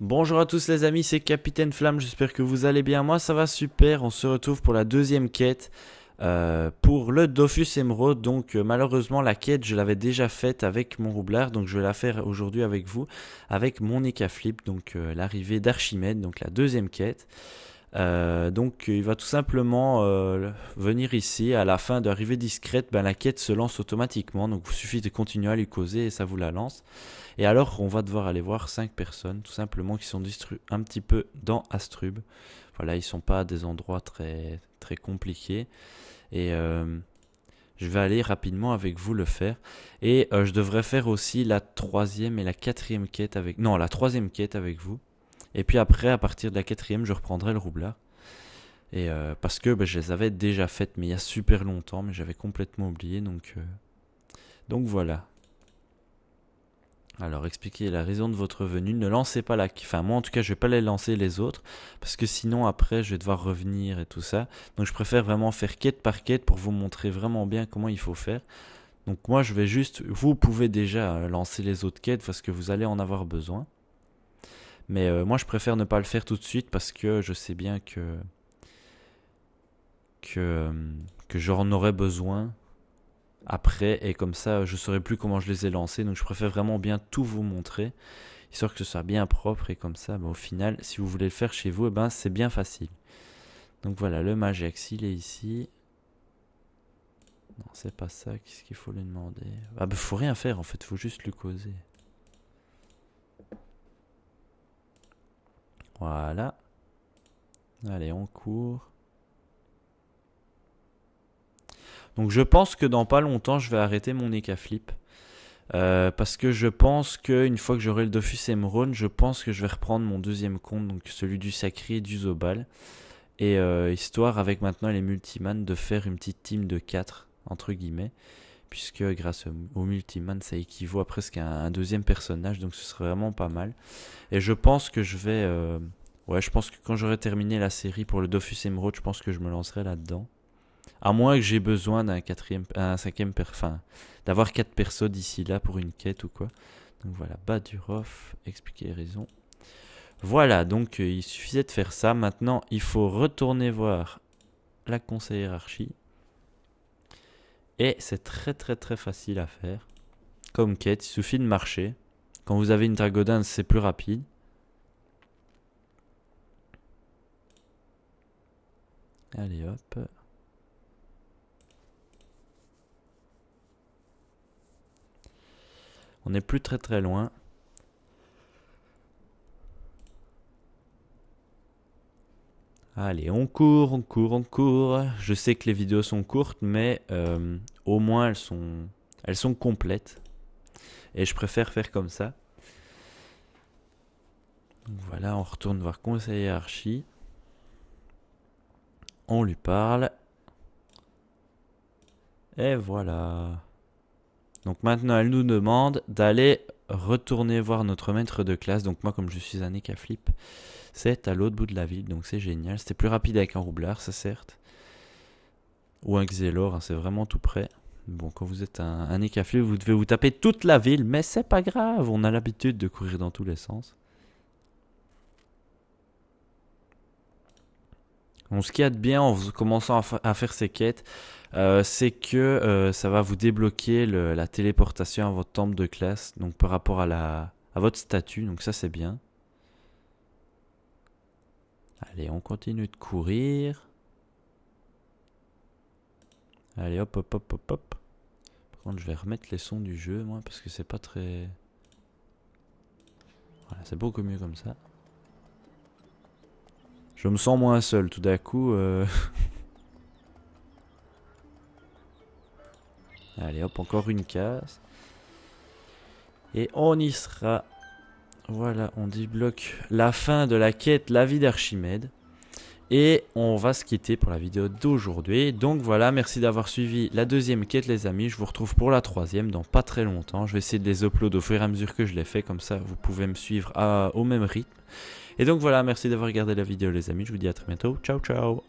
Bonjour à tous les amis, c'est Capitaine Flamme, j'espère que vous allez bien. Moi ça va super, on se retrouve pour la deuxième quête euh, pour le Dofus Emerald. Donc euh, malheureusement la quête je l'avais déjà faite avec mon roublard, donc je vais la faire aujourd'hui avec vous, avec mon écaflip. donc euh, l'arrivée d'Archimède, donc la deuxième quête. Euh, donc il va tout simplement euh, venir ici, à la fin d'arrivée discrète, ben, la quête se lance automatiquement, donc il suffit de continuer à lui causer et ça vous la lance. Et alors on va devoir aller voir 5 personnes, tout simplement, qui sont un petit peu dans Astrub. Voilà, ils sont pas des endroits très, très compliqués. Et euh, je vais aller rapidement avec vous le faire. Et je devrais faire aussi la troisième et la quatrième quête avec... Non, la troisième quête avec vous. Et puis après, à partir de la quatrième, je reprendrai le roublard. Et euh, parce que bah, je les avais déjà faites, mais il y a super longtemps, mais j'avais complètement oublié. Donc, euh, donc voilà. Alors, expliquez la raison de votre venue. Ne lancez pas la... Enfin, moi, en tout cas, je vais pas les lancer les autres. Parce que sinon, après, je vais devoir revenir et tout ça. Donc, je préfère vraiment faire quête par quête pour vous montrer vraiment bien comment il faut faire. Donc, moi, je vais juste... Vous pouvez déjà euh, lancer les autres quêtes parce que vous allez en avoir besoin. Mais euh, moi, je préfère ne pas le faire tout de suite parce que je sais bien que que, que j'en aurais besoin après et comme ça, je saurais plus comment je les ai lancés. Donc, je préfère vraiment bien tout vous montrer histoire que ce soit bien propre et comme ça, bah, au final, si vous voulez le faire chez vous, eh ben c'est bien facile. Donc voilà, le Magex, il est ici. Non, c'est pas ça. Qu'est-ce qu'il faut lui demander Ah, bah, faut rien faire en fait, faut juste lui causer. Voilà. Allez, on court. Donc je pense que dans pas longtemps, je vais arrêter mon Ekaflip. Euh, parce que je pense qu'une fois que j'aurai le Dofus émeraude je pense que je vais reprendre mon deuxième compte, donc celui du Sacré et du Zobal. Et euh, histoire avec maintenant les Multiman de faire une petite team de 4, entre guillemets puisque grâce au multiman ça équivaut à presque un, deuxième personnage donc ce serait vraiment pas mal et je pense que je vais euh, ouais je pense que quand j'aurai terminé la série pour le Dofus Emerald je pense que je me lancerai là-dedans à moins que j'ai besoin d'un quatrième un cinquième enfin d'avoir quatre persos d'ici là pour une quête ou quoi donc voilà du rof, expliquer les raisons. voilà donc euh, il suffisait de faire ça maintenant il faut retourner voir la conseillère hiérarchie et c'est très très très facile à faire. Comme quête, il suffit de marcher. Quand vous avez une Dragodance, c'est plus rapide. Allez hop. On n'est plus très très loin. Allez, on court, on court, on court. Je sais que les vidéos sont courtes, mais euh, au moins elles sont, elles sont complètes. Et je préfère faire comme ça. voilà, on retourne voir Conseil Archie. On lui parle. Et voilà. Donc maintenant, elle nous demande d'aller retourner voir notre maître de classe. Donc moi, comme je suis un flip, c'est à l'autre bout de la ville, donc c'est génial. C'était plus rapide avec un roublard, ça certes. Ou un Xelor, hein, c'est vraiment tout près. Bon, quand vous êtes un, un flip, vous devez vous taper toute la ville, mais c'est pas grave, on a l'habitude de courir dans tous les sens. Donc ce qu'il y a de bien en commençant à, faire ces quêtes, euh, c'est que euh, ça va vous débloquer la téléportation à votre temple de classe, donc par rapport à, à votre statut, donc ça c'est bien. Allez, on continue de courir. Allez, hop, hop, hop, hop, hop. Par contre, je vais remettre les sons du jeu, moi, parce que c'est pas très... Voilà, c'est beaucoup mieux comme ça. Je me sens moins seul tout d'un coup. Euh. Allez hop, encore une case. Et on y sera. Voilà, on débloque la fin de la quête, la vie d'Archimède. Et on va se quitter pour la vidéo d'aujourd'hui. Donc voilà, merci d'avoir suivi la deuxième quête les amis. Je vous retrouve pour la troisième dans pas très longtemps. Je vais essayer de les upload au fur et à mesure que je les fais. Comme ça, vous pouvez me suivre au même rythme. Et donc voilà, merci d'avoir regardé la vidéo les amis, je vous dis à très bientôt, ciao ciao